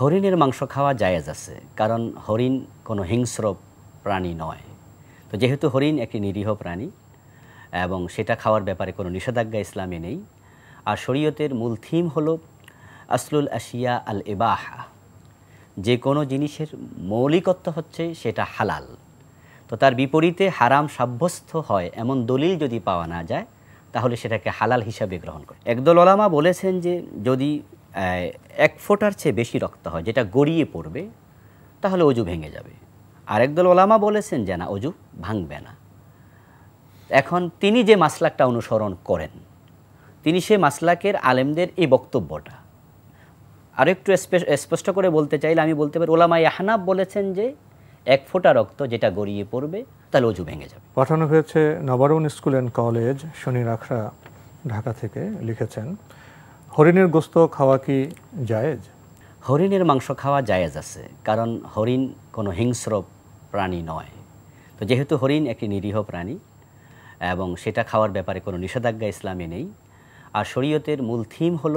হরিণের মাংস খাওয়া জায়েজ আছে কারণ হরিণ কোনো হিংস্র প্রাণী নয় তো যেহেতু হরিণ একটি নিরীহ প্রাণী এবং সেটা খাওয়ার ব্যাপারে কোনো নিষেধাজ্ঞা ইসলামে নেই আর শরীয়তের মূল থিম হল আসলুল আশিয়া আল এবাহা যে কোনো জিনিসের মৌলিকত্ব হচ্ছে সেটা হালাল তো তার বিপরীতে হারাম সাব্যস্ত হয় এমন দলিল যদি পাওয়া না যায় তাহলে সেটাকে হালাল হিসাবে গ্রহণ করে একদল ওলামা বলেছেন যে যদি এক ফোটার চেয়ে বেশি রক্ত হয় যেটা গড়িয়ে পড়বে তাহলে অজু ভেঙে যাবে দল ওলামা বলেছেন যে না অজু ভাঙবে না এখন তিনি যে মাসলাকটা অনুসরণ করেন তিনি সে মাসলাকের আলেমদের এই বক্তব্যটা আরও একটু স্পষ্ট করে বলতে চাইলে আমি বলতে পারি ওলামা ইহানাব বলেছেন যে এক ফোঁটা রক্ত যেটা গড়িয়ে পড়বে তাহলে অজু ভেঙে যাবে পাঠানো হয়েছে নবারুন স্কুল অ্যান্ড কলেজ শনির রাখরা ঢাকা থেকে লিখেছেন হরিণের গোস্ত খাওয়া কি জায়েজ হরিণের মাংস খাওয়া জায়েজ আছে কারণ হরিণ কোনো হিংস্র প্রাণী নয় তো যেহেতু হরিণ একটি নিরীহ প্রাণী এবং সেটা খাওয়ার ব্যাপারে কোনো নিষেধাজ্ঞা ইসলামে নেই আর শরীয়তের মূল থিম হল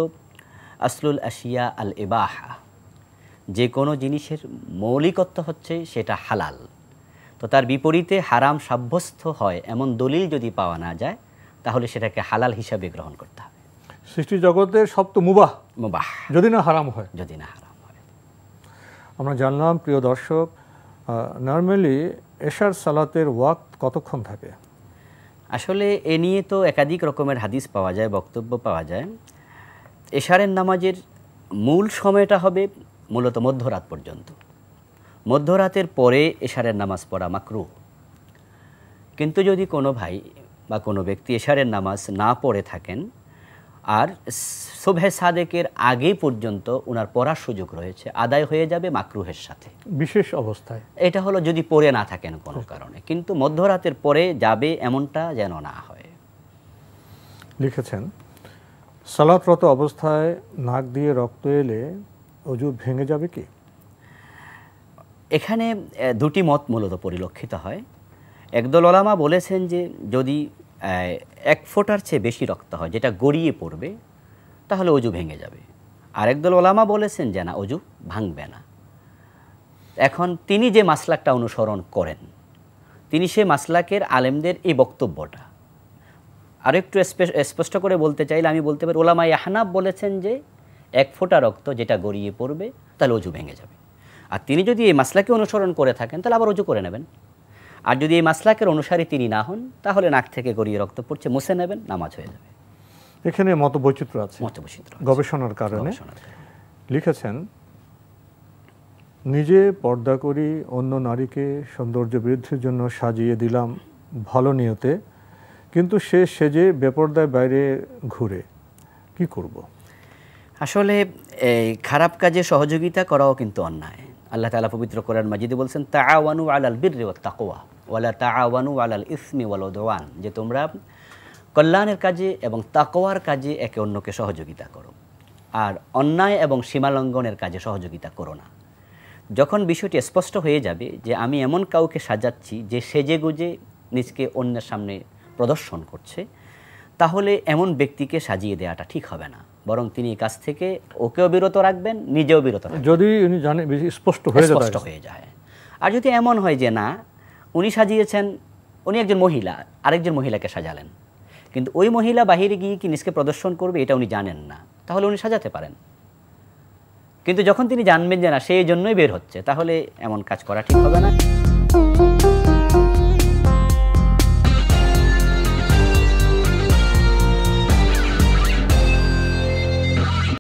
আসলুল আশিয়া আল এবাহা যে কোনো জিনিসের মৌলিকত্ব হচ্ছে সেটা হালাল তো তার বিপরীতে হারাম সাব্যস্ত হয় এমন দলিল যদি পাওয়া না যায় তাহলে সেটাকে হালাল হিসাবে গ্রহণ করতে হবে সৃষ্টি জগতের সব তো মুবাহ মুবাহ যদি না হারাম হয় যদি না হারাম হয় আমরা জানলাম প্রিয় দর্শক নর্মালি এশার সালাতের ওয়াক্ত কতক্ষণ থাকে আসলে এ নিয়ে তো একাধিক রকমের হাদিস পাওয়া যায় বক্তব্য পাওয়া যায় এশারের নামাজের মূল সময়টা হবে মূলত মধ্যরাত পর্যন্ত মধ্যরাতের পরে এশারের নামাজ পড়া মাকরু কিন্তু যদি কোনো ভাই বা কোনো ব্যক্তি এশারের নামাজ না পড়ে থাকেন আর শোভে সাদেকের আগে পর্যন্ত ওনার পড়ার সুযোগ রয়েছে আদায় হয়ে যাবে মাকরুহের সাথে বিশেষ অবস্থায় এটা হলো যদি পড়ে না থাকেন কোনো কারণে কিন্তু মধ্যরাতের পরে যাবে এমনটা যেন না হয় লিখেছেন সালাতরত অবস্থায় নাক দিয়ে রক্ত এলে অজু ভেঙে যাবে কি এখানে দুটি মত মূলত পরিলক্ষিত হয় একদল ওলামা বলেছেন যে যদি এক ফোটার চেয়ে বেশি রক্ত হয় যেটা গড়িয়ে পড়বে তাহলে অজু ভেঙে যাবে আরেক দল ওলামা বলেছেন যে না অজু ভাঙবে না এখন তিনি যে মাসলাকটা অনুসরণ করেন তিনি সে মাসলাকের আলেমদের এই বক্তব্যটা একটু স্পষ্ট করে বলতে চাইলে আমি বলতে পারি ওলামা ইহানাব বলেছেন যে এক ফোঁটা রক্ত যেটা গড়িয়ে পড়বে তাহলে অজু ভেঙে যাবে আর তিনি যদি এই মাসলাকে অনুসরণ করে থাকেন তাহলে আবার অজু করে নেবেন আর যদি এই মাসলাকের অনুসারে তিনি না হন তাহলে নাক থেকে গড়িয়ে রক্ত পড়ছে মুছে নেবেন নামাজ হয়ে যাবে এখানে মত বৈচিত্র্য আছে মত বৈচিত্র্য গবেষণার কারণে লিখেছেন নিজে পর্দা করি অন্য নারীকে সৌন্দর্য বৃদ্ধির জন্য সাজিয়ে দিলাম ভালো নিয়তে কিন্তু সে সেজে বেপর্দায় বাইরে ঘুরে কি করব। আসলে এই খারাপ কাজে সহযোগিতা করাও কিন্তু অন্যায় আল্লাহ তালা পবিত্র কোরআন মাজিদে বলছেন তা আল আলাল বীর তাকোয়া ওয়ালা তাআওয়ানু ওয়ালাল ইসমি ওয়াল উদওয়ান যে তোমরা কল্যাণের কাজে এবং তাকওয়ার কাজে একে অন্যকে সহযোগিতা করো আর অন্যায় এবং সীমালঙ্ঘনের কাজে সহযোগিতা করো না যখন বিষয়টি স্পষ্ট হয়ে যাবে যে আমি এমন কাউকে সাজাচ্ছি যে সেজে গুজে নিজকে অন্যের সামনে প্রদর্শন করছে তাহলে এমন ব্যক্তিকে সাজিয়ে দেওয়াটা ঠিক হবে না বরং তিনি কাছ থেকে ওকেও বিরত রাখবেন নিজেও বিরত রাখবেন যদি উনি স্পষ্ট হয়ে যায় আর যদি এমন হয় যে না উনি সাজিয়েছেন উনি একজন মহিলা আরেকজন মহিলাকে সাজালেন কিন্তু ওই মহিলা বাহিরে গিয়ে কি নিজকে প্রদর্শন করবে এটা উনি জানেন না তাহলে উনি সাজাতে পারেন কিন্তু যখন তিনি জানবেন যে না সেই জন্যই বের হচ্ছে তাহলে এমন কাজ করা ঠিক হবে না